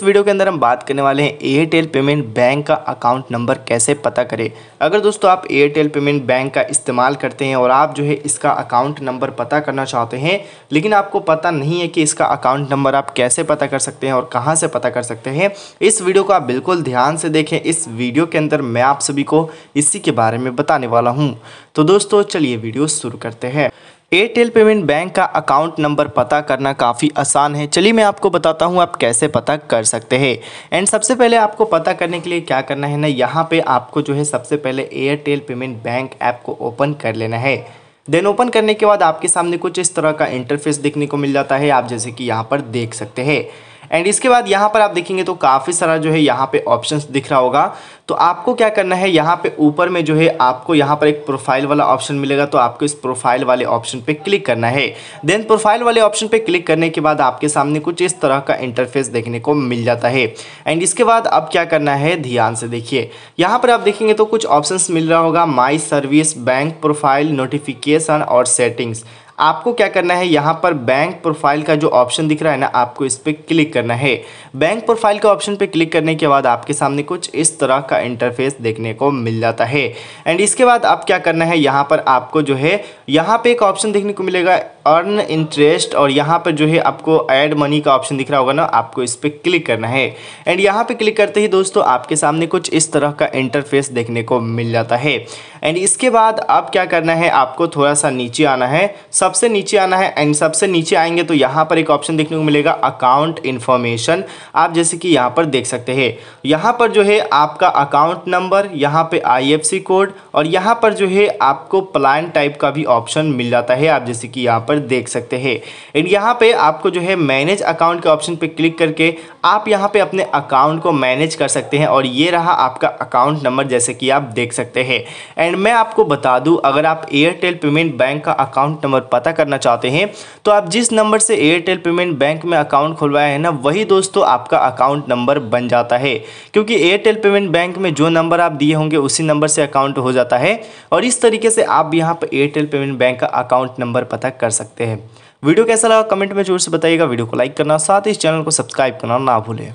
इस वीडियो के अंदर हम बात करने वाले हैं एयरटेल पेमेंट बैंक का अकाउंट नंबर कैसे पता करें अगर दोस्तों आप एयरटेल पेमेंट बैंक का इस्तेमाल करते हैं और आप जो है इसका अकाउंट नंबर पता करना चाहते हैं लेकिन आपको पता नहीं है कि इसका अकाउंट नंबर आप कैसे पता कर सकते हैं और कहाँ से पता कर सकते हैं इस वीडियो को आप बिल्कुल ध्यान से देखें इस वीडियो के अंदर मैं आप सभी को इसी के बारे में बताने वाला हूँ तो दोस्तों चलिए वीडियो शुरू करते हैं एयरटेल पेमेंट बैंक का अकाउंट नंबर पता करना काफ़ी आसान है चलिए मैं आपको बताता हूँ आप कैसे पता कर सकते हैं एंड सबसे पहले आपको पता करने के लिए क्या करना है ना यहाँ पे आपको जो है सबसे पहले एयरटेल पेमेंट बैंक ऐप को ओपन कर लेना है देन ओपन करने के बाद आपके सामने कुछ इस तरह का इंटरफेस देखने को मिल जाता है आप जैसे कि यहाँ पर देख सकते हैं एंड इसके बाद यहाँ पर आप देखेंगे तो काफ़ी सारा जो है यहाँ पे ऑप्शंस दिख रहा होगा तो आपको क्या करना है यहाँ पे ऊपर में जो है आपको यहाँ पर एक प्रोफाइल वाला ऑप्शन मिलेगा तो आपको इस प्रोफाइल वाले ऑप्शन पे क्लिक करना है देन प्रोफाइल वाले ऑप्शन पे क्लिक करने के बाद आपके सामने कुछ इस तरह का इंटरफेस देखने को मिल जाता है एंड इसके बाद अब क्या करना है ध्यान से देखिए यहाँ पर आप देखेंगे तो कुछ ऑप्शन मिल रहा होगा my service bank profile notification और सेटिंग्स आपको क्या करना है यहाँ पर बैंक प्रोफाइल का जो ऑप्शन दिख रहा है ना आपको इस पर क्लिक करना है बैंक प्रोफाइल के ऑप्शन पर क्लिक करने के बाद आपके सामने कुछ इस तरह का इंटरफेस देखने को मिल जाता है एंड इसके बाद आप क्या करना है यहाँ पर आपको जो है यहाँ पे एक ऑप्शन देखने को मिलेगा अर्न इंटरेस्ट और यहाँ पर जो है आपको ऐड मनी का ऑप्शन दिख रहा होगा ना आपको इस पर क्लिक करना है एंड यहाँ पे क्लिक करते ही दोस्तों आपके सामने कुछ इस तरह का इंटरफेस देखने को मिल जाता है एंड इसके बाद अब क्या करना है आपको थोड़ा सा नीचे आना है सबसे नीचे आना है एंड सबसे नीचे आएंगे तो यहाँ पर एक ऑप्शन देखने को मिलेगा अकाउंट इन्फॉर्मेशन आप जैसे कि यहाँ पर देख सकते हैं यहाँ पर जो है आपका अकाउंट नंबर यहाँ पे आई कोड और यहाँ पर जो है आपको प्लान टाइप का भी ऑप्शन ऑप्शन मिल जाता है आप जैसे कि यहाँ पर देख सकते हैं एंड यहाँ पे आपको जो है मैनेज अकाउंट के ऑप्शन पे क्लिक करके आप यहाँ पे अपने अकाउंट को मैनेज कर सकते हैं और ये रहा आपका अकाउंट नंबर जैसे कि आप देख सकते हैं एंड मैं आपको बता दूँ अगर आप एयरटेल पेमेंट बैंक का अकाउंट नंबर पता करना चाहते हैं तो आप जिस नंबर से एयरटेल पेमेंट बैंक में अकाउंट खुलवाया है ना वही दोस्तों आपका अकाउंट नंबर बन जाता है क्योंकि एयरटेल पेमेंट बैंक में जो नंबर आप दिए होंगे उसी नंबर से अकाउंट हो जाता है और इस तरीके से आप यहाँ पर एयरटेल पेमेंट यूनियन बैंक का अकाउंट नंबर पता कर सकते हैं वीडियो कैसा लगा कमेंट में जोर से बताइएगा वीडियो को लाइक करना साथ ही इस चैनल को सब्सक्राइब करना ना भूलें